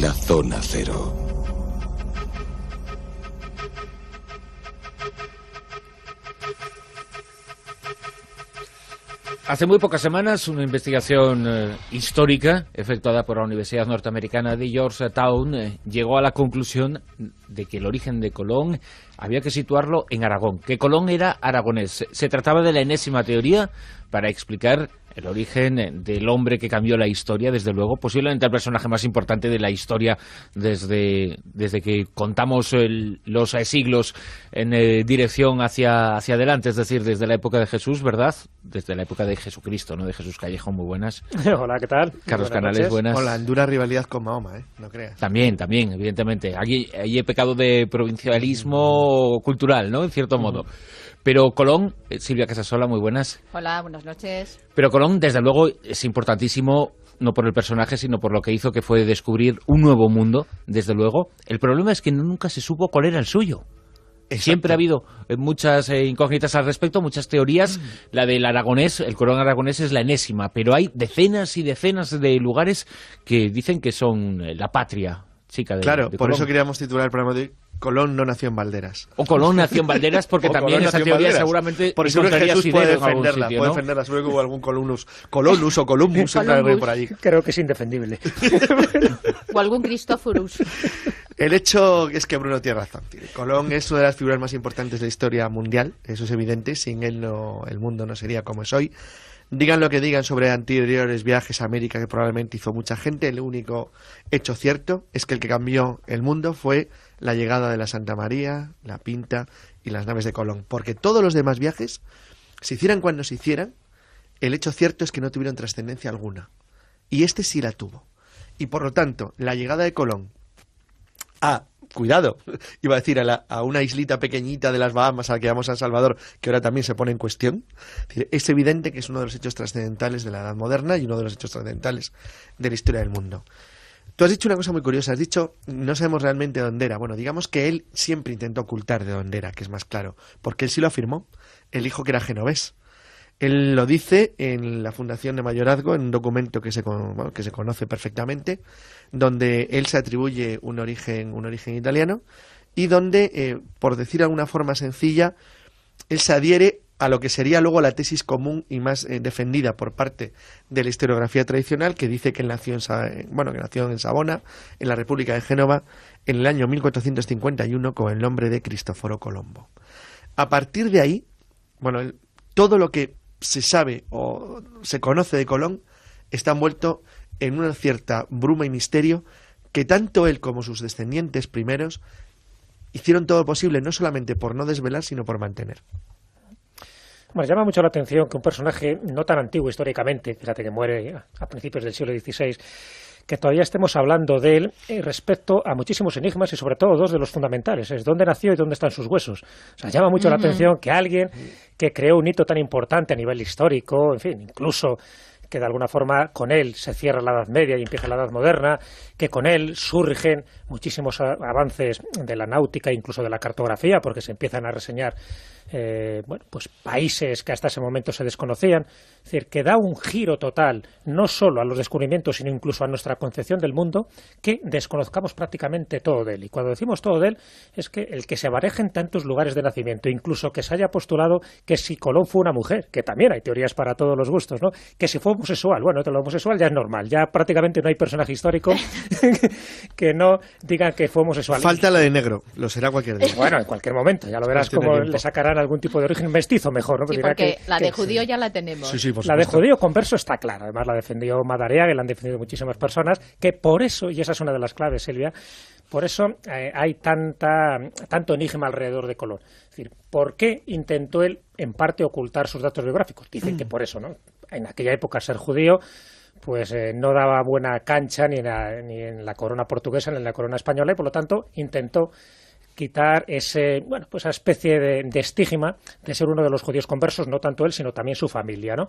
la zona cero. Hace muy pocas semanas, una investigación eh, histórica efectuada por la Universidad Norteamericana de Georgetown eh, llegó a la conclusión de que el origen de Colón había que situarlo en Aragón, que Colón era aragonés. Se trataba de la enésima teoría para explicar el origen eh, del hombre que cambió la historia, desde luego, posiblemente el personaje más importante de la historia desde, desde que contamos los siglos en eh, dirección hacia, hacia adelante, es decir, desde la época de Jesús, ¿verdad? Desde la época de Jesucristo, ¿no? De Jesús Callejón, muy buenas. Hola, ¿qué tal? Carlos Canales, buenas. Hola, en dura rivalidad con Mahoma, ¿eh? No creas. También, también, evidentemente. Aquí, ahí he pecado de provincialismo cultural, ¿no? En cierto modo. Pero Colón, eh, Silvia Casasola, muy buenas. Hola, buenas noches. Pero Colón, desde luego, es importantísimo no por el personaje, sino por lo que hizo, que fue descubrir un nuevo mundo, desde luego. El problema es que nunca se supo cuál era el suyo. Siempre ha habido eh, muchas eh, incógnitas al respecto, muchas teorías. Mm. La del aragonés, el Colón aragonés es la enésima, pero hay decenas y decenas de lugares que dicen que son la patria Claro, por eso queríamos titular el programa de Colón no nació en Valderas. O Colón nació en Valderas porque también esa teoría seguramente Por eso Jesús puede defenderla, ¿no? puede defenderla. Seguro que hubo algún colonus, colonus o columbus, por allí. Creo que es indefendible. o algún Cristóforus. El hecho es que Bruno tiene razón. Colón es una de las figuras más importantes de la historia mundial, eso es evidente, sin él el mundo no sería como es hoy. Digan lo que digan sobre anteriores viajes a América que probablemente hizo mucha gente, el único hecho cierto es que el que cambió el mundo fue la llegada de la Santa María, la Pinta y las naves de Colón, porque todos los demás viajes, se hicieran cuando se hicieran, el hecho cierto es que no tuvieron trascendencia alguna. Y este sí la tuvo. Y por lo tanto, la llegada de Colón a cuidado, iba a decir, a, una islita pequeñita de las Bahamas a la que vamos a Salvador, que ahora también se pone en cuestión. Es evidente que es uno de los hechos trascendentales de la Edad Moderna y uno de los hechos trascendentales de la historia del mundo. Tú has dicho una cosa muy curiosa, has dicho, no sabemos realmente dónde era. Bueno, digamos que él siempre intentó ocultar de dónde era, que es más claro, porque él sí lo afirmó, el hijo que era genovés. Él lo dice en la Fundación de Mayorazgo, en un documento que se, que se conoce perfectamente, donde él se atribuye un origen, un origen italiano y donde, eh, por decir de alguna forma sencilla, él se adhiere a lo que sería luego la tesis común y más eh, defendida por parte de la historiografía tradicional que dice que nació en, eh, bueno, que nació en Sabona, en la República de Génova, en el año 1451 con el nombre de Cristóforo Colombo. A partir de ahí, bueno, todo lo que se sabe o se conoce de Colón está envuelto en una cierta bruma y misterio que tanto él como sus descendientes primeros hicieron todo posible, no solamente por no desvelar, sino por mantener. Bueno, llama mucho la atención que un personaje no tan antiguo históricamente, fíjate que muere a principios del siglo XVI, que todavía estemos hablando de él eh, respecto a muchísimos enigmas y sobre todo dos de los fundamentales, es dónde nació y dónde están sus huesos. O sea, llama mucho la atención que alguien que creó un hito tan importante a nivel histórico, en fin, incluso que de alguna forma con él se cierra la Edad Media y empieza la Edad Moderna, que con él surgen muchísimos avances de la náutica, incluso de la cartografía, porque se empiezan a reseñar eh, bueno, pues países que hasta ese momento se desconocían, es decir, que da un giro total no solo a los descubrimientos, sino incluso a nuestra concepción del mundo, que desconozcamos prácticamente todo de él. Y cuando decimos todo de él, es que el que se apareje en tantos lugares de nacimiento, incluso que se haya postulado que si Colón fue una mujer, que también hay teorías para todos los gustos, ¿no? Que si fue homosexual, bueno, lo homosexual ya es normal, ya prácticamente no hay personaje histórico que no diga que fue homosexual. Falta la de negro, lo será cualquier día. Bueno, en cualquier momento, ya lo verás como le sacarán a algún tipo de origen mestizo, mejor. ¿no? porque la de judío ya la tenemos. la de judío converso está clara. Además, la defendió Madariaga, que la han defendido muchísimas personas, que por eso, y esa es una de las claves, Silvia, por eso eh, hay tanta, tanto enigma alrededor de Colón. Es decir, ¿por qué intentó él, en parte, ocultar sus datos biográficos? Dicen que por eso, ¿no? En aquella época ser judío pues eh, no daba buena cancha ni en, la, ni en la corona portuguesa ni en la corona española y por lo tanto intentó quitar ese, bueno, pues esa especie de, estigma de ser uno de los judíos conversos, no tanto él, sino también su familia, ¿no?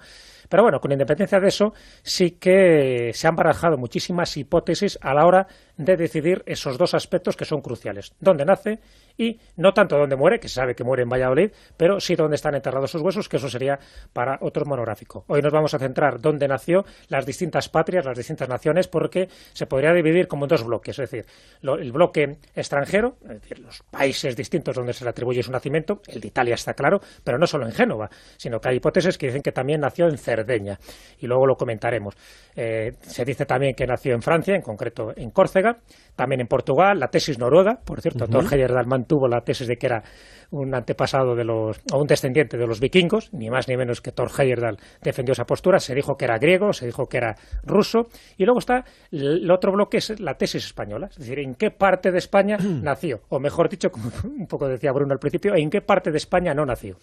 Pero bueno, con independencia de eso, sí que se han barajado muchísimas hipótesis a la hora de decidir esos dos aspectos que son cruciales, dónde nace y no tanto dónde muere, que se sabe que muere en Valladolid, pero sí dónde están enterrados sus huesos, que eso sería para otro monográfico. Hoy nos vamos a centrar dónde nació las distintas patrias, las distintas naciones, porque se podría dividir como en dos bloques, es decir, el bloque extranjero, es decir, los países distintos donde se le atribuye su nacimiento, el de Italia está claro, pero no solo en Génova, sino que hay hipótesis que dicen que también nació en Cerdeña, y luego lo comentaremos. Eh, se dice también que nació en Francia, en concreto en Córcega, जाएगा también en Portugal, la tesis noruega, por cierto, Thor Heyerdahl mantuvo la tesis de que era un antepasado de los, o un descendiente de los vikingos, ni más ni menos que Thor Heyerdahl defendió esa postura, se dijo que era griego, se dijo que era ruso, y luego está el otro bloque, es la tesis española, es decir, en qué parte de España nació, o mejor dicho, como un poco decía Bruno al principio, en qué parte de España no nació.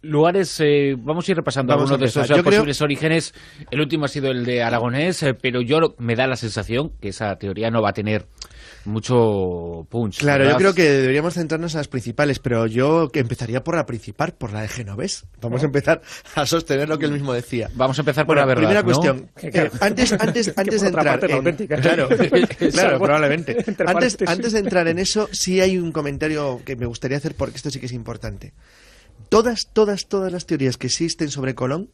Lugares, eh, vamos a ir repasando algunos de esos posibles orígenes, el último ha sido el de Aragonés, eh, pero yo me da la sensación que esa teoría no va a tener mucho punch. Claro, yo creo que deberíamos centrarnos en las principales, pero yo empezaría por la principal, por la de Genovés. Vamos a empezar a sostener lo que él mismo decía. Vamos a empezar por la verdad. Primera cuestión. Eh, antes, antes, de entrar. claro probablemente. antes de entrar en eso, sí hay un comentario que me gustaría hacer porque esto sí que es importante. Todas, todas, todas las teorías que existen sobre Colón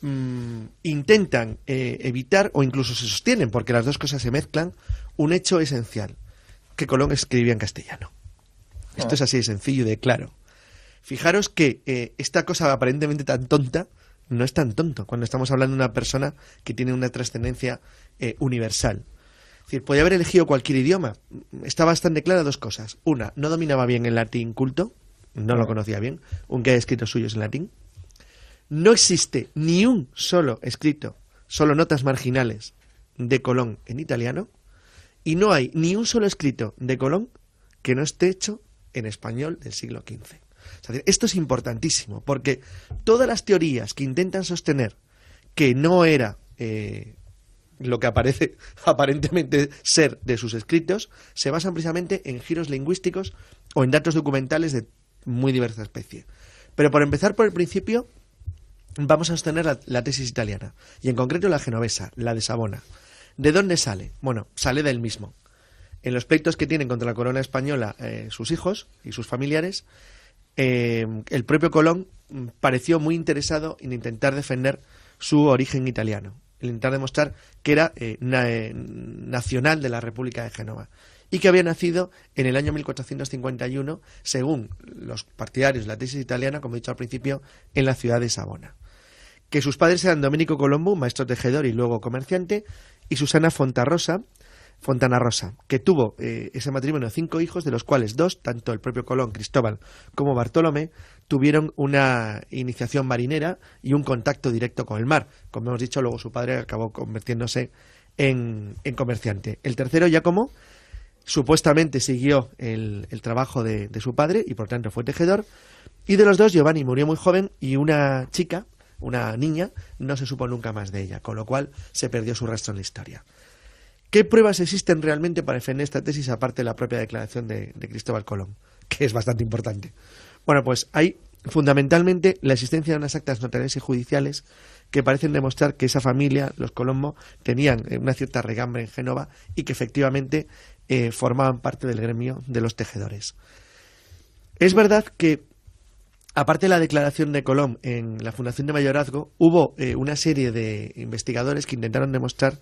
Mm, intentan eh, evitar o incluso se sostienen, porque las dos cosas se mezclan, un hecho esencial, que Colón escribía en castellano. Esto ah. es así de sencillo y de claro. Fijaros que eh, esta cosa aparentemente tan tonta no es tan tonto cuando estamos hablando de una persona que tiene una trascendencia eh, universal. Es decir, podía haber elegido cualquier idioma. Está bastante clara dos cosas. Una, no dominaba bien el latín culto, no lo ah. conocía bien, aunque haya escrito suyos en latín. No existe ni un solo escrito, solo notas marginales de Colón en italiano, y no hay ni un solo escrito de Colón que no esté hecho en español del siglo XV. esto es importantísimo, porque todas las teorías que intentan sostener que no era eh, lo que aparece aparentemente ser de sus escritos, se basan precisamente en giros lingüísticos o en datos documentales de muy diversa especie. Pero por empezar por el principio, vamos a sostener la, tesis italiana, y en concreto la genovesa, la de Sabona. ¿De dónde sale? Bueno, sale del mismo. En los pleitos que tienen contra la corona española eh, sus hijos y sus familiares, eh, el propio Colón mm, pareció muy interesado en intentar defender su origen italiano, en intentar demostrar que era eh, nacional de la República de Génova y que había nacido en el año 1451, según los partidarios de la tesis italiana, como he dicho al principio, en la ciudad de Sabona. Que sus padres eran Domenico Colombo, maestro tejedor y luego comerciante, y Susana Fontarrosa, Fontana Rosa, que tuvo eh, ese matrimonio cinco hijos, de los cuales dos, tanto el propio Colón, Cristóbal, como Bartolomé, tuvieron una iniciación marinera y un contacto directo con el mar. Como hemos dicho, luego su padre acabó convirtiéndose en, en comerciante. El tercero, Giacomo, Supuestamente siguió el, trabajo de, de, su padre y por tanto fue tejedor. Y de los dos, Giovanni murió muy joven y una chica, una niña, no se supo nunca más de ella, con lo cual se perdió su rastro en la historia. ¿Qué pruebas existen realmente para defender esta tesis aparte de la propia declaración de, de Cristóbal Colón, que es bastante importante? Bueno, pues hay fundamentalmente la existencia de unas actas notariales y judiciales que parecen demostrar que esa familia, los Colombo, tenían eh, una cierta regambre en Génova y que efectivamente eh, formaban parte del gremio de los tejedores. Es verdad que, aparte de la declaración de Colón en la Fundación de Mayorazgo, hubo eh, una serie de investigadores que intentaron demostrar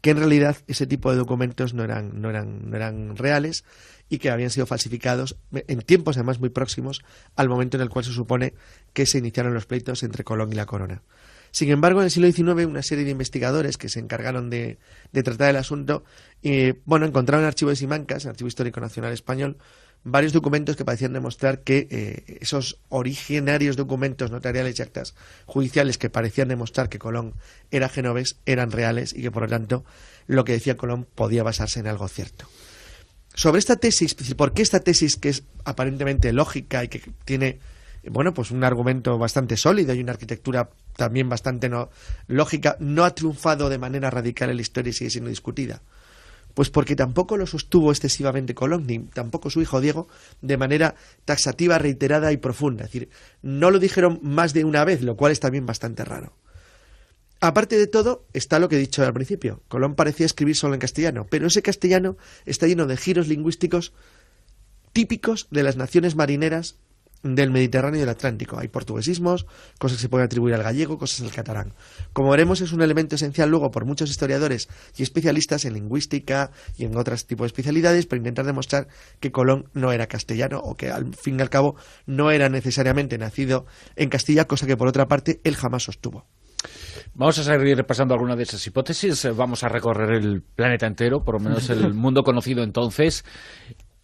que en realidad ese tipo de documentos no eran, no eran, eran reales y que habían sido falsificados en tiempos además muy próximos al momento en el cual se supone que se iniciaron los pleitos entre Colón y la corona. Sin embargo, en el siglo XIX, una serie de investigadores que se encargaron de, tratar el asunto, eh, bueno, encontraron en el archivo de Simancas, en el Archivo Histórico Nacional Español, varios documentos que parecían demostrar que eh, esos originarios documentos notariales y actas judiciales que parecían demostrar que Colón era genovés eran reales y que, por lo tanto, lo que decía Colón podía basarse en algo cierto sobre esta tesis, ¿por qué esta tesis que es aparentemente lógica y que tiene bueno, pues un argumento bastante sólido y una arquitectura también bastante lógica, no ha triunfado de manera radical en la historia y sigue siendo discutida. Pues porque tampoco lo sostuvo excesivamente Colón, ni tampoco su hijo Diego, de manera taxativa, reiterada y profunda. Es decir, no lo dijeron más de una vez, lo cual es también bastante raro. Aparte de todo, está lo que he dicho al principio. Colón parecía escribir solo en castellano, pero ese castellano está lleno de giros lingüísticos típicos de las naciones marineras del Mediterráneo y del Atlántico. Hay portuguesismos, cosas que se pueden atribuir al gallego, cosas al catalán. Como veremos, es un elemento esencial luego por muchos historiadores y especialistas en lingüística y en otros tipos de especialidades para intentar demostrar que Colón no era castellano o que al fin y al cabo no era necesariamente nacido en Castilla, cosa que por otra parte él jamás sostuvo. Vamos a seguir repasando alguna de esas hipótesis. Vamos a recorrer el planeta entero, por lo menos el mundo conocido entonces,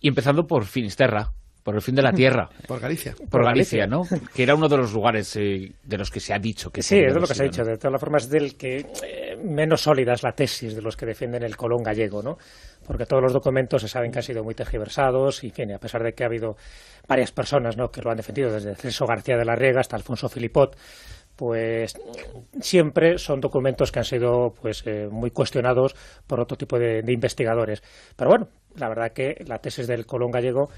y empezando por Finisterra. Por el fin de la tierra. Por Galicia. Por, Galicia, ¿no? Que era uno de los lugares eh, de los que se ha dicho que Sí, es de lo que se ha dicho. De todas las formas, del que eh, menos sólida es la tesis de los que defienden el Colón gallego, ¿no? Porque todos los documentos se saben que han sido muy tergiversados y, en a pesar de que ha habido varias personas que lo han defendido, desde César García de la Riega hasta Alfonso Filipot, pues siempre son documentos que han sido pues eh, muy cuestionados por otro tipo de, de investigadores. Pero bueno, la verdad que la tesis del Colón gallego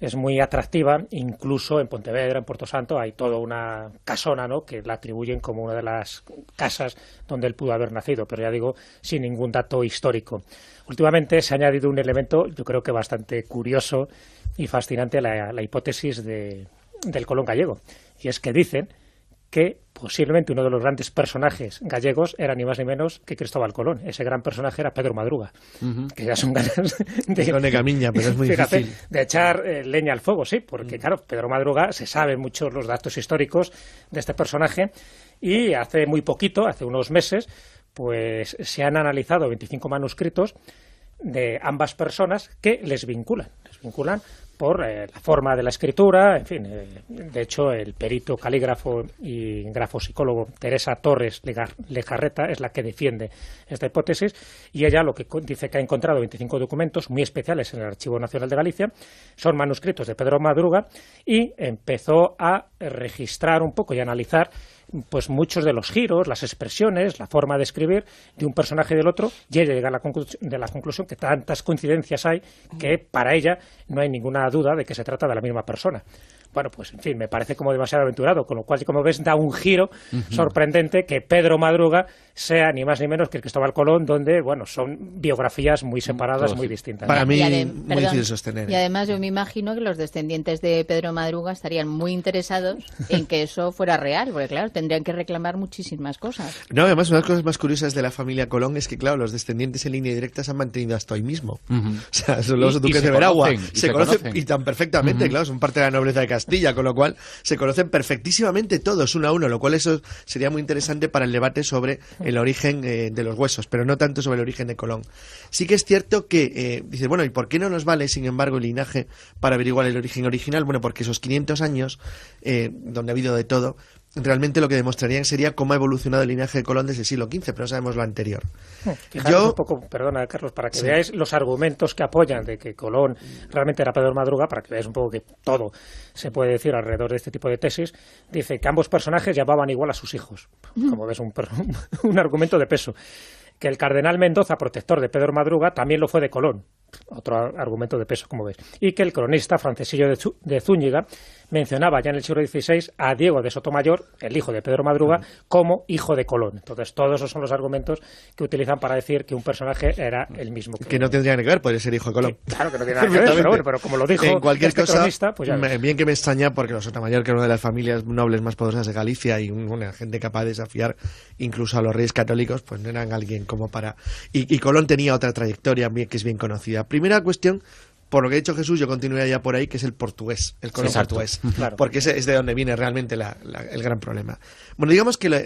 es muy atractiva, incluso en Pontevedra, en Puerto Santo, hay toda una casona ¿no? que la atribuyen como una de las casas donde él pudo haber nacido, pero ya digo, sin ningún dato histórico. Últimamente se ha añadido un elemento, yo creo que bastante curioso y fascinante, la, la hipótesis de, del Colón gallego, y es que dicen que posiblemente uno de los grandes personajes gallegos era ni más ni menos que Cristóbal Colón. Ese gran personaje era Pedro Madruga, que ya son ganas de, pero es muy de echar eh, leña al fuego, sí, porque mm. claro, Pedro Madruga se sabe mucho los datos históricos de este personaje y hace muy poquito, hace unos meses, pues se han analizado 25 manuscritos de ambas personas que les vinculan, les vinculan por eh, la forma de la escritura, en fin, eh, de hecho el perito calígrafo y grafopsicólogo Teresa Torres Lejarreta es la que defiende esta hipótesis y ella lo que dice que ha encontrado 25 documentos muy especiales en el Archivo Nacional de Galicia, son manuscritos de Pedro Madruga y empezó a registrar un poco y analizar pues muchos de los giros, las expresiones, la forma de escribir de un personaje y del otro, ya ella llega a la, de la conclusión que tantas coincidencias hay que para ella no hay ninguna duda de que se trata de la misma persona bueno, pues en fin, me parece como demasiado aventurado, con lo cual, como ves, da un giro sorprendente que Pedro Madruga sea ni más ni menos que el Cristóbal Colón, donde, bueno, son biografías muy separadas, muy distintas. Para mí, muy difícil sostener. Y ¿eh? además yo me imagino que los descendientes de Pedro Madruga estarían muy interesados en que eso fuera real, porque claro, tendrían que reclamar muchísimas cosas. No, además, una de las cosas más curiosas de la familia Colón es que, claro, los descendientes en línea directa se han mantenido hasta hoy mismo. O sea, son los duques de Veragua. Se, se, conocen, y tan perfectamente, claro, son parte de la nobleza de Castilla con lo cual se conocen perfectísimamente todos uno a uno, lo cual eso sería muy interesante para el debate sobre el origen eh, de los huesos, pero no tanto sobre el origen de Colón. Sí que es cierto que, eh, dice, bueno, ¿y por qué no nos vale, sin embargo, el linaje para averiguar el origen original? Bueno, porque esos 500 años, eh, donde ha habido de todo, realmente lo que demostrarían sería cómo ha evolucionado el linaje de Colón desde el siglo XV, pero no sabemos lo anterior. Eh, Yo, poco, perdona Carlos, para que veáis los argumentos que apoyan de que Colón realmente era Pedro Madruga, para que veáis un poco que todo se puede decir alrededor de este tipo de tesis, dice que ambos personajes llamaban igual a sus hijos. Como ves, un, un argumento de peso. Que el cardenal Mendoza, protector de Pedro Madruga, también lo fue de Colón otro argumento de peso, como ves y que el cronista francesillo de, Zúñiga mencionaba ya en el siglo XVI a Diego de Sotomayor, el hijo de Pedro Madruga, como hijo de Colón. Entonces, todos esos son los argumentos que utilizan para decir que un personaje era el mismo. Que, no tendría que ver, puede ser hijo de Colón. claro que no tiene nada que ver, pero, como lo dijo en cualquier este cronista, pues bien que me extraña, porque los Sotomayor, que es una de las familias nobles más poderosas de Galicia y una gente capaz de desafiar incluso a los reyes católicos, pues no eran alguien como para... Y, Colón tenía otra trayectoria que es bien conocida, Primera cuestión, por lo que ha dicho Jesús, yo continuaría ya por ahí, que es el portugués, el Colón portugués, porque ese es de donde viene realmente el gran problema. Bueno, digamos que la,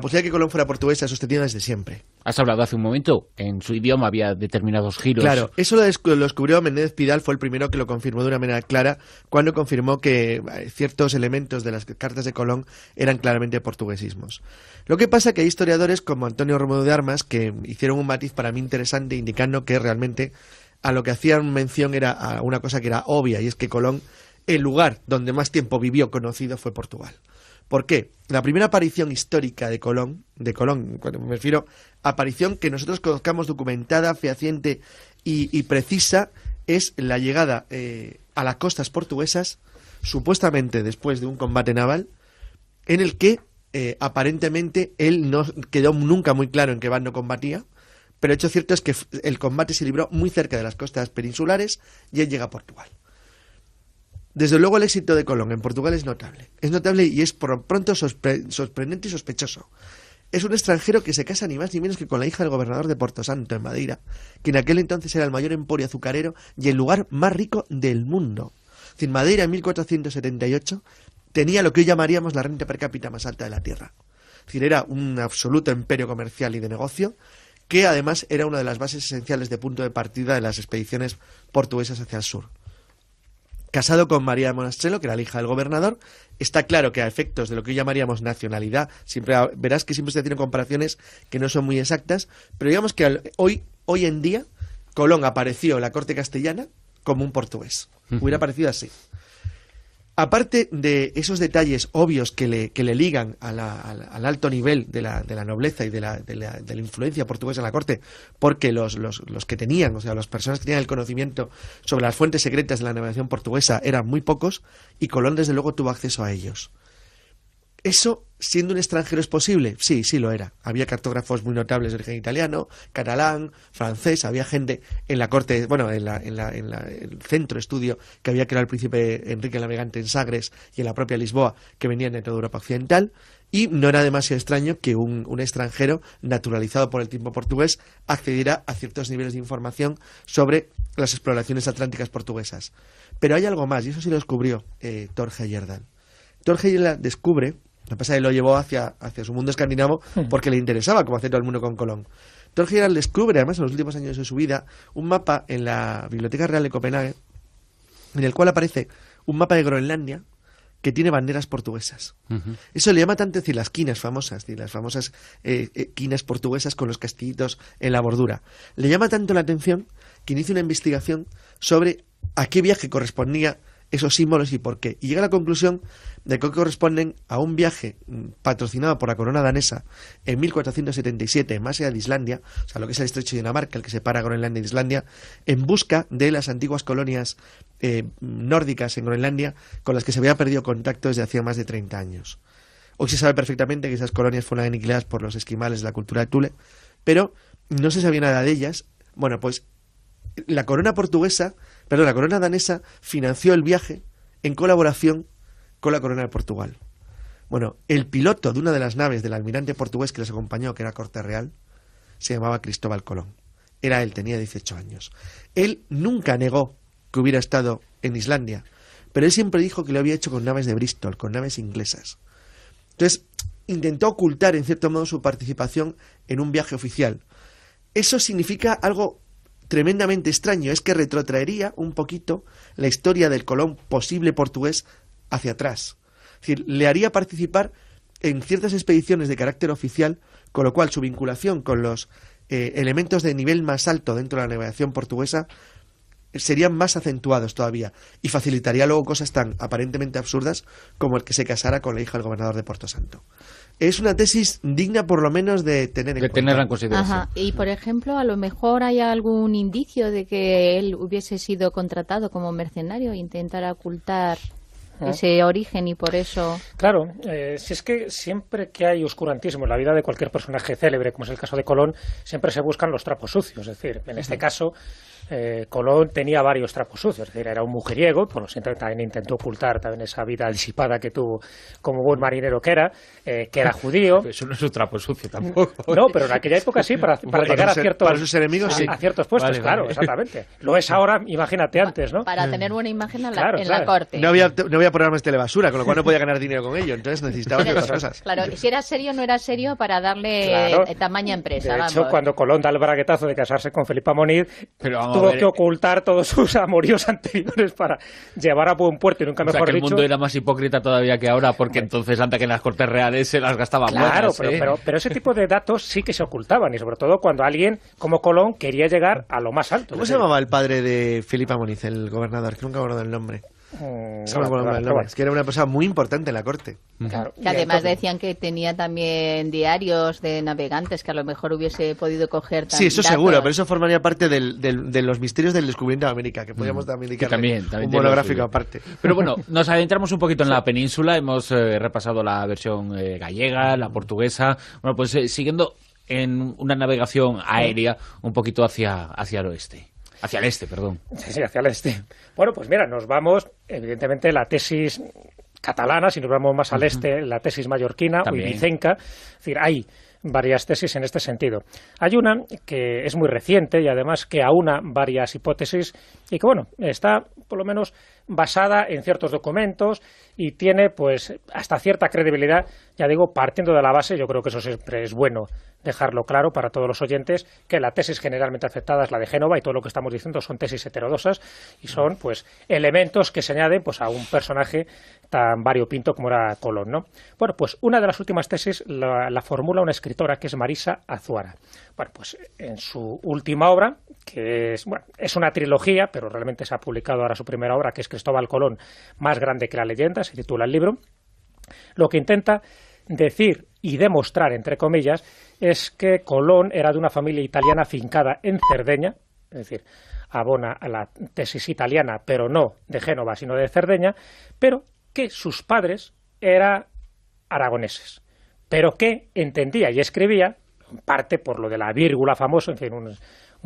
posibilidad de que Colón fuera portuguesa sostenido desde siempre. Has hablado hace un momento, en su idioma había determinados giros. Claro, eso lo descubrió Menéndez Pidal, fue el primero que lo confirmó de una manera clara, cuando confirmó que eh, ciertos elementos de las cartas de Colón eran claramente portuguesismos. Lo que pasa es que hay historiadores como Antonio Romero de Armas que hicieron un matiz para mí interesante indicando que realmente a lo que hacían mención era a una cosa que era obvia, y es que Colón, el lugar donde más tiempo vivió conocido fue Portugal. ¿Por qué? La primera aparición histórica de Colón, de Colón, cuando me refiero aparición que nosotros conozcamos documentada, fehaciente y, precisa, es la llegada eh, a las costas portuguesas, supuestamente después de un combate naval, en el que eh, aparentemente él no quedó nunca muy claro en qué bando combatía, pero el hecho cierto es que el combate se libró muy cerca de las costas peninsulares y él llega a Portugal. Desde luego el éxito de Colón en Portugal es notable. Es notable y es por pronto sorprendente y sospechoso. Es un extranjero que se casa ni más ni menos que con la hija del gobernador de Porto Santo, en Madeira, que en aquel entonces era el mayor emporio azucarero y el lugar más rico del mundo. Sin Madeira, en 1478, tenía lo que hoy llamaríamos la renta per cápita más alta de la Tierra. era un absoluto imperio comercial y de negocio que además era una de las bases esenciales de punto de partida de las expediciones portuguesas hacia el sur. Casado con María de Monastrello, que era la hija del gobernador, está claro que a efectos de lo que llamaríamos nacionalidad, siempre verás que siempre se tienen comparaciones que no son muy exactas, pero digamos que hoy, hoy en día Colón apareció en la corte castellana como un portugués. Hubiera aparecido así. Aparte de esos detalles obvios que le, que le ligan al, alto nivel de la, de la nobleza y de la, de, la, influencia portuguesa en la corte, porque los, los, los, que tenían, o sea, las personas que tenían el conocimiento sobre las fuentes secretas de la navegación portuguesa eran muy pocos y Colón, desde luego, tuvo acceso a ellos. Eso, siendo un extranjero, es posible. Sí, sí lo era. Había cartógrafos muy notables de origen italiano, catalán, francés. Había gente en la corte, bueno, en, en, el centro estudio que había creado el príncipe Enrique el Navegante en Sagres y en la propia Lisboa, que venían de toda Europa Occidental. Y no era demasiado extraño que un, extranjero naturalizado por el tiempo portugués accediera a ciertos niveles de información sobre las exploraciones atlánticas portuguesas. Pero hay algo más, y eso sí lo descubrió eh, torge Thor Heyerdahl. Thor descubre lo que pasa es que lo llevó hacia, hacia su mundo escandinavo hmm. porque le interesaba como hace todo el mundo con Colón. Thor descubre, además, en los últimos años de su vida, un mapa en la Biblioteca Real de Copenhague, en el cual aparece un mapa de Groenlandia que tiene banderas portuguesas. Eso le llama tanto decir, las quinas famosas, las famosas eh, eh, quinas portuguesas con los castillitos en la bordura. Le llama tanto la atención que inicia una investigación sobre a qué viaje correspondía esos símbolos y por qué. Y llega a la conclusión de que corresponden a un viaje mm, patrocinado por la corona danesa en 1477 más allá de Islandia, o sea, lo que es el estrecho de Dinamarca, el que separa Groenlandia y Islandia, en busca de las antiguas colonias eh, nórdicas en Groenlandia con las que se había perdido contacto desde hacía más de 30 años. Hoy se sabe perfectamente que esas colonias fueron aniquiladas por los esquimales de la cultura de Tule, pero no se sabía nada de ellas. Bueno, pues la corona portuguesa Perdón, la corona danesa financió el viaje en colaboración con la corona de Portugal. Bueno, el piloto de una de las naves del almirante portugués que les acompañó, que era Corte Real, se llamaba Cristóbal Colón. Era él, tenía 18 años. Él nunca negó que hubiera estado en Islandia, pero él siempre dijo que lo había hecho con naves de Bristol, con naves inglesas. Entonces, intentó ocultar en cierto modo su participación en un viaje oficial. Eso significa algo tremendamente extraño es que retrotraería un poquito la historia del Colón posible portugués hacia atrás. Es decir, le haría participar en ciertas expediciones de carácter oficial, con lo cual su vinculación con los eh, elementos de nivel más alto dentro de la navegación portuguesa serían más acentuados todavía y facilitaría luego cosas tan aparentemente absurdas como el que se casara con la hija del gobernador de Porto Santo es una tesis digna por lo menos de tener en, de en consideración. Y por ejemplo, a lo mejor hay algún indicio de que él hubiese sido contratado como mercenario e intentara ocultar ah. ese origen y por eso. Claro, eh, si es que siempre que hay oscurantismo en la vida de cualquier personaje célebre, como es el caso de Colón, siempre se buscan los trapos sucios. Es decir, en este caso eh, Colón tenía varios trapos sucios, es decir, era un mujeriego, por lo siento, también intentó ocultar también esa vida disipada que tuvo como buen marinero que era, eh, que era judío. Eso no es un trapo sucio tampoco. No, pero en aquella época sí, para, llegar a e- ciertos, para sus enemigos, a ciertos puestos, claro, exactamente. Lo es ahora, imagínate antes, ¿no? Para tener buena imagen en la, en la corte. No había, no ponerme este de telebasura, con lo cual no podía ganar dinero con ello, entonces necesitaba otras cosas. Claro, si era serio, no era serio para darle tamaño a empresa. De hecho, cuando Colón da el braguetazo de casarse con Felipe Moniz, pero, vamos, tuvo que ocultar todos sus amoríos anteriores para llevar a buen puerto y nunca mejor o sea, que el mundo era más hipócrita todavía que ahora porque entonces antes que en las cortes reales se las gastaban Claro, ¿eh? pero, pero, ese tipo de datos sí que se ocultaban y sobre todo cuando alguien como Colón quería llegar a lo más alto. ¿Cómo se llamaba el padre de Filipa Moniz, el gobernador? Que nunca acuerdo el nombre. Eh, es que era una persona muy importante en la corte. Claro. además decían que tenía también diarios de navegantes que a lo mejor hubiese podido coger. Sí, eso seguro, pero eso formaría parte de los misterios del descubrimiento de América, que podríamos mm. también dedicar también, un monográfico aparte. Pero bueno, nos adentramos un poquito en la península, hemos eh, repasado la versión eh, gallega, la portuguesa. Bueno, pues siguiendo en una navegación aérea un poquito hacia, hacia el oeste. Hacia el este, perdón. Sí, sí, hacia el este. Bueno, pues mira, nos vamos evidentemente la tesis catalana, si nos vamos más al este, la tesis mallorquina o ibicenca, es decir, hay varias tesis en este sentido. Hay una que es muy reciente y además que aúna varias hipótesis y que, bueno, está por lo menos basada en ciertos documentos y tiene pues hasta cierta credibilidad, ya digo, partiendo de la base, yo creo que eso siempre es bueno dejarlo claro para todos los oyentes, que la tesis generalmente aceptada es la de Génova y todo lo que estamos diciendo son tesis heterodosas y son mm. pues elementos que se añaden pues a un personaje tan variopinto como era Colón, ¿no? Bueno, pues una de las últimas tesis la, la formula una escritora que es Marisa Azuara. Bueno, pues en su última obra, que es, bueno, es una trilogía, pero realmente se ha publicado ahora su primera obra, que es Cristóbal Colón, más grande que la leyenda, se titula el libro, lo que intenta decir y demostrar, entre comillas, es que Colón era de una familia italiana fincada en Cerdeña, es decir, abona a la tesis italiana, pero no de Génova, sino de Cerdeña, pero que sus padres eran aragoneses, pero que entendía y escribía, en parte por lo de la vírgula famosa, en fin, un,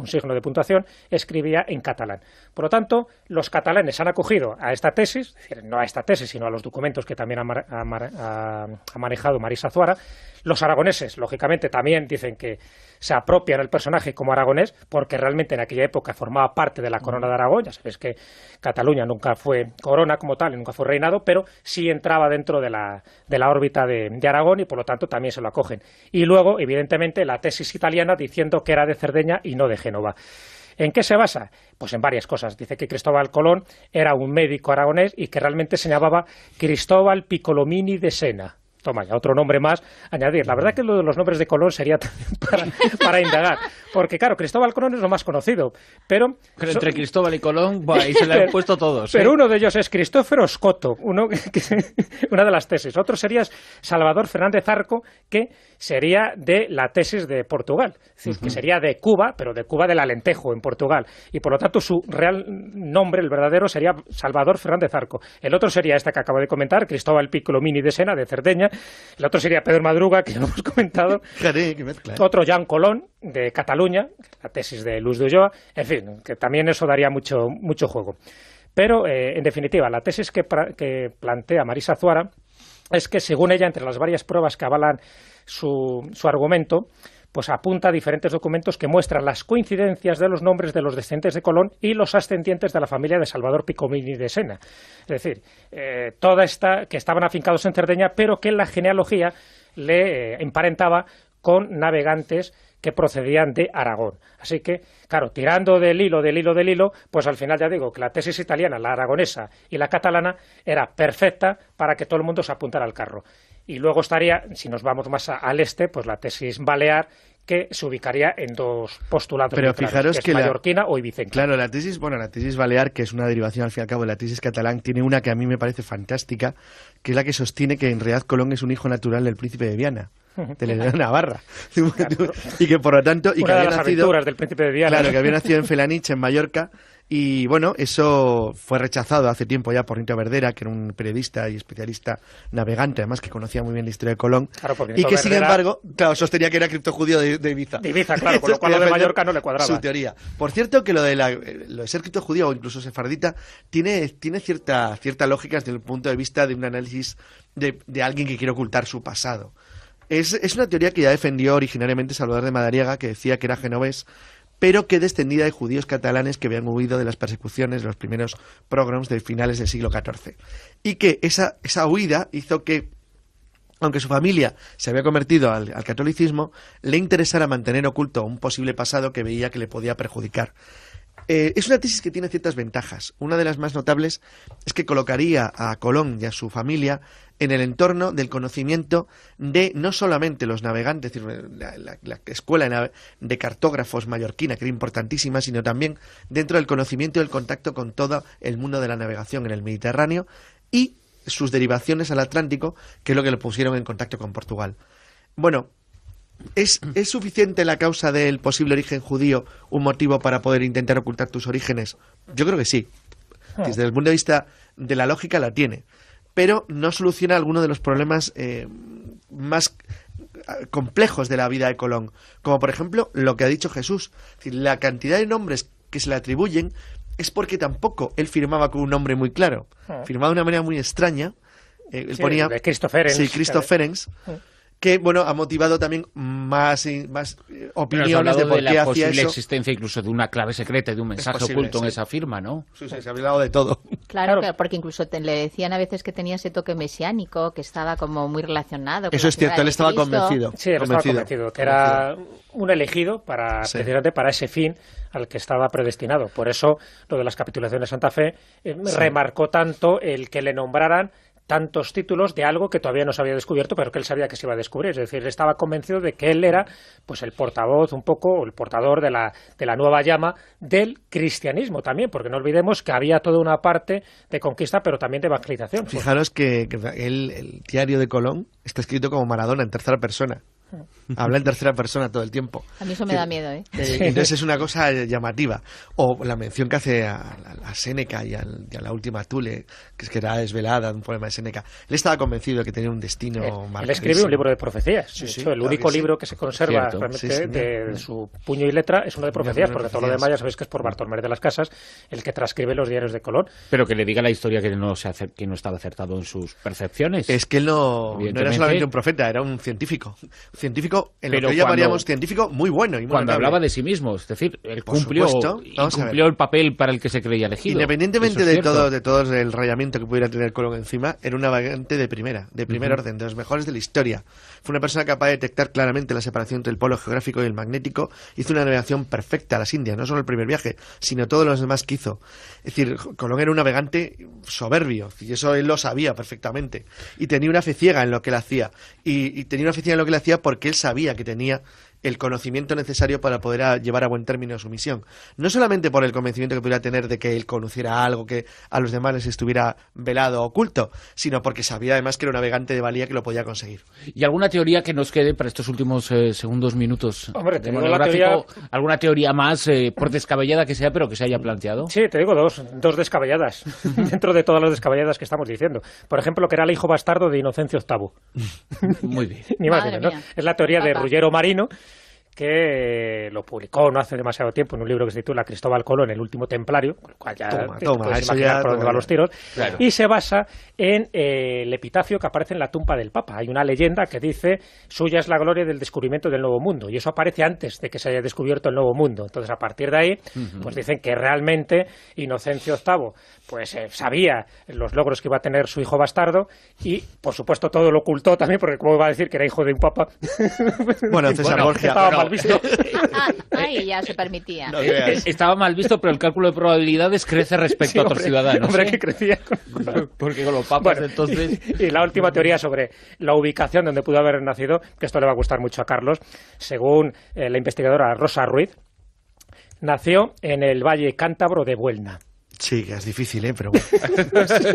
un signo de puntuación, escribía en catalán. Por lo tanto, los catalanes han acogido a esta tesis, no a esta tesis, sino a los documentos que también ha, manejado Marisa Zuara. Los aragoneses, lógicamente, también dicen que se apropian el personaje como aragonés, porque realmente en aquella época formaba parte de la corona de Aragón. Ya sabéis que Cataluña nunca fue corona como tal, y nunca fue reinado, pero sí entraba dentro de la, de la órbita de, Aragón y por lo tanto también se lo acogen. Y luego, evidentemente, la tesis italiana diciendo que era de Cerdeña y no de G. ¿En qué se basa? Pues en varias cosas. Dice que Cristóbal Colón era un médico aragonés y que realmente se llamaba Cristóbal Piccolomini de Sena toma ya otro nombre más añadir. La verdad que lo de los nombres de Colón sería para, indagar, porque claro, Cristóbal Colón es lo más conocido, pero... entre Cristóbal y Colón, se le han puesto todos. ¿eh? Pero uno de ellos es Cristófero Scotto, uno una de las tesis. Otro sería Salvador Fernández Arco, que sería de la tesis de Portugal, que sería de Cuba, pero de Cuba del Alentejo, en Portugal. Y por lo tanto su real nombre, el verdadero, sería Salvador Fernández Arco. El otro sería esta que acabo de comentar, Cristóbal Piccolomini de Sena, de Cerdeña, el otro sería Pedro Madruga, que lo hemos comentado. ¿eh? Otro Jean Colón, de Cataluña, la tesis de Luz de Ulloa. En fin, que también eso daría mucho, mucho juego. Pero, eh, en definitiva, la tesis que, que plantea Marisa Zuara es que, según ella, entre las varias pruebas que avalan su, su argumento, pues apunta a diferentes documentos que muestran las coincidencias de los nombres de los descendientes de Colón y los ascendientes de la familia de Salvador Picomini de Sena. Es decir, eh, toda esta que estaban afincados en Cerdeña, pero que la genealogía le eh, emparentaba con navegantes que procedían de Aragón. Así que, claro, tirando del hilo, del hilo, del hilo, pues al final ya digo que la tesis italiana, la aragonesa y la catalana era perfecta para que todo el mundo se apuntara al carro. Y luego estaría, si nos vamos más al este, pues la tesis balear, que se ubicaría en dos postulados. Pero fijaros que, la, mallorquina o ibicenca. Claro, la tesis, bueno, la tesis balear, que es una derivación al fin y al cabo de la tesis catalán, tiene una que a mí me parece fantástica, que es la que sostiene que en realidad Colón es un hijo natural del príncipe de Viana de la Navarra y que por lo tanto y que había de las del príncipe de Viana. claro que había nacido en Felanich en Mallorca y bueno, eso fue rechazado hace tiempo ya por Nito Verdera, que era un periodista y especialista navegante, además que conocía muy bien la historia de Colón. y que sin embargo, claro, sostenía que era criptojudío de, de Ibiza. De Ibiza, claro, con lo cual lo de Mallorca no le cuadraba. Su teoría. Por cierto, que lo de, la, lo de ser criptojudío o incluso sefardita tiene, tiene cierta, cierta lógica desde el punto de vista de un análisis de, de alguien que quiere ocultar su pasado. Es, es, una teoría que ya defendió originariamente Salvador de Madariaga, que decía que era genovés pero que descendía de judíos catalanes que habían huido de las persecuciones de los primeros pogroms de finales del siglo XIV. Y que esa, esa huida hizo que aunque su familia se había convertido al, al, catolicismo, le interesara mantener oculto un posible pasado que veía que le podía perjudicar. Eh, es una tesis que tiene ciertas ventajas. Una de las más notables es que colocaría a Colón y a su familia en el entorno del conocimiento de no solamente los navegantes, es decir, la, escuela de cartógrafos mallorquina, que era importantísima, sino también dentro del conocimiento y el contacto con todo el mundo de la navegación en el Mediterráneo y sus derivaciones al Atlántico, que es lo que lo pusieron en contacto con Portugal. Bueno, ¿Es, suficiente la causa del posible origen judío un motivo para poder intentar ocultar tus orígenes? Yo creo que sí. Ah. Desde el punto de vista de la lógica la tiene. Pero no soluciona alguno de los problemas eh, más ah, complejos de la vida de Colón. Como por ejemplo lo que ha dicho Jesús. La cantidad de nombres que se le atribuyen es porque tampoco él firmaba con un nombre muy claro. Ah. Firmaba de una manera muy extraña. Eh, él ponía... Sí, que bueno ha motivado también más, eh, más eh, opiniones de por la posible existencia incluso de una clave secreta de un mensaje oculto en esa firma, ¿no? Sí, sí, se ha hablado de todo. Claro, porque incluso le decían a veces que tenía ese toque mesiánico, que estaba como muy relacionado. eso es cierto, él estaba convencido. Sí, él estaba convencido, que era un elegido para para ese fin al que estaba predestinado. Por eso lo de las capitulaciones de Santa Fe eh, remarcó tanto el que le nombraran tantos títulos de algo que todavía no se había descubierto, pero que él sabía que se iba a descubrir. Es decir, estaba convencido de que él era pues el portavoz un poco, o el portador de la, de la nueva llama del cristianismo también, porque no olvidemos que había toda una parte de conquista, pero también de evangelización. Fijaros que, el, diario de Colón está escrito como Maradona en tercera persona. Mm. Habla en tercera persona todo el tiempo. A mí eso me da miedo, ¿eh? eh entonces es una cosa llamativa. O la mención que hace a, a, y, a la última Tule, que es que era desvelada de un poema de Séneca. Le estaba convencido de que tenía un destino malo. él escribe un libro de profecías. hecho, el único libro que se conserva realmente de, su puño y letra es uno de profecías, porque todo lo demás ya sabéis que es por Bartolomé de las Casas, el que transcribe los diarios de Colón. Pero que le diga la historia que no, se que no estaba acertado en sus percepciones. Es que él no, no era solamente un profeta, era un científico. científico en lo que llamaríamos científico, muy bueno. Y cuando hablaba de sí mismo, es decir, él cumplió, cumplió el papel para el que se creía elegido. Independientemente de todo, de todos el rayamiento que pudiera tener Colón encima, era un navegante de primera, de primer orden, de los mejores de la historia. Fue una persona capaz de detectar claramente la separación entre el polo geográfico y el magnético. Hizo una navegación perfecta a las Indias, no solo el primer viaje, sino todos los demás que hizo. Es decir, Colón era un navegante soberbio, y eso él lo sabía perfectamente. Y tenía una fe ciega en lo que le hacía. Y, y tenía una fe ciega en lo que le hacía porque él sabía que tenía el conocimiento necesario para poder ah, llevar a buen término su misión. No solamente por el convencimiento que pudiera tener de que él conociera algo que a los demás les estuviera velado o oculto, sino porque sabía además que era un navegante de valía que lo podía conseguir. ¿Y alguna teoría que nos quede para estos últimos eh, segundos minutos? Hombre, ¿Alguna teoría más, eh, por descabellada que sea, pero que se haya planteado? Sí, te digo dos, dos descabelladas, dentro de todas las descabelladas que estamos diciendo. Por ejemplo, que era el hijo bastardo de Inocencio VIII. Muy bien. Es la teoría de rullero Marino, que eh, lo publicó no hace demasiado tiempo en un libro que se titula Cristóbal Colón, el último templario, con cual ya toma, te imaginar por dónde van los tiros, y se basa en eh, el epitafio que aparece en la tumba del Papa. Hay una leyenda que dice, suya es la gloria del descubrimiento del Nuevo Mundo, y eso aparece antes de que se haya descubierto el Nuevo Mundo. Entonces, a partir de ahí, pues dicen que realmente Inocencio VIII pues eh, sabía los logros que iba a tener su hijo bastardo, y por supuesto todo lo ocultó también, porque cómo iba a decir que era hijo de un papa. Bueno, César visto. Ah, ahí ya se permitía. Estaba mal visto, pero el cálculo de probabilidades crece respecto a otros ciudadanos. crecía. Porque los papas entonces... Y, la última teoría sobre la ubicación donde pudo haber nacido, que esto le va a gustar mucho a Carlos, según eh, la investigadora Rosa Ruiz, nació en el Valle Cántabro de Buelna. Sí, que es difícil, ¿eh? Pero bueno.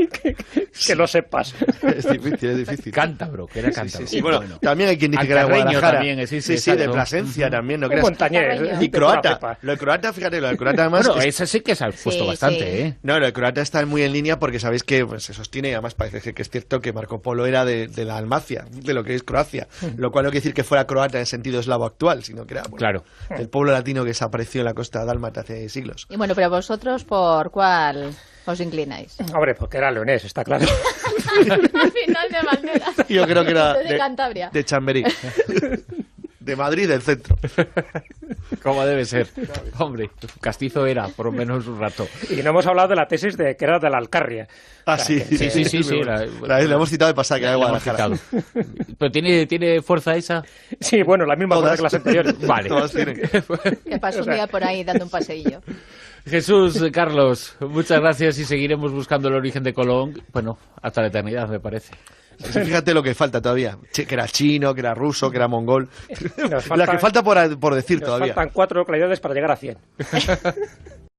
que, lo sepas. es difícil, es difícil. Cántabro, que era cántabro. Sí, sí, sí. bueno, también hay quien dice que era Guadalajara. También sí, sí, de Plasencia también, ¿no Montañés. ¿eh? Y croata. Lo de croata, fíjate, lo de croata además... Bueno, ese sí que se ha puesto bastante, ¿eh? No, lo de croata está muy en línea porque sabéis que pues, se sostiene, y además parece que es cierto que Marco Polo era de, la Almacia, de lo que es Croacia, mm. lo cual no quiere decir que fuera croata en sentido eslavo actual, sino que era el pueblo latino que desapareció en la costa dálmata hace siglos. Y bueno, pero vosotros, ¿por cuál os inclináis? Hombre, porque era leonés, está claro. al Final de bandera. Yo creo que era de, Cantabria. De Chamberí. De Madrid, del centro. Como debe ser. Hombre, castizo era, por lo menos un rato. Y no hemos hablado de la tesis de que era de la Alcarria. Ah, sí, sí, sí, sí, sí, la, hemos citado de pasada, que era de ¿Pero tiene, tiene fuerza esa? Sí, bueno, la misma fuerza que las anteriores. Vale. Que pasó un día por ahí dando un paseillo. Jesús, Carlos, muchas gracias y seguiremos buscando el origen de Colón, bueno, hasta la eternidad, me parece. Fíjate lo que falta todavía. Que era chino, que era ruso, que era mongol. la que falta por, por decir nos todavía. Faltan cuatro localidades para llegar a 100.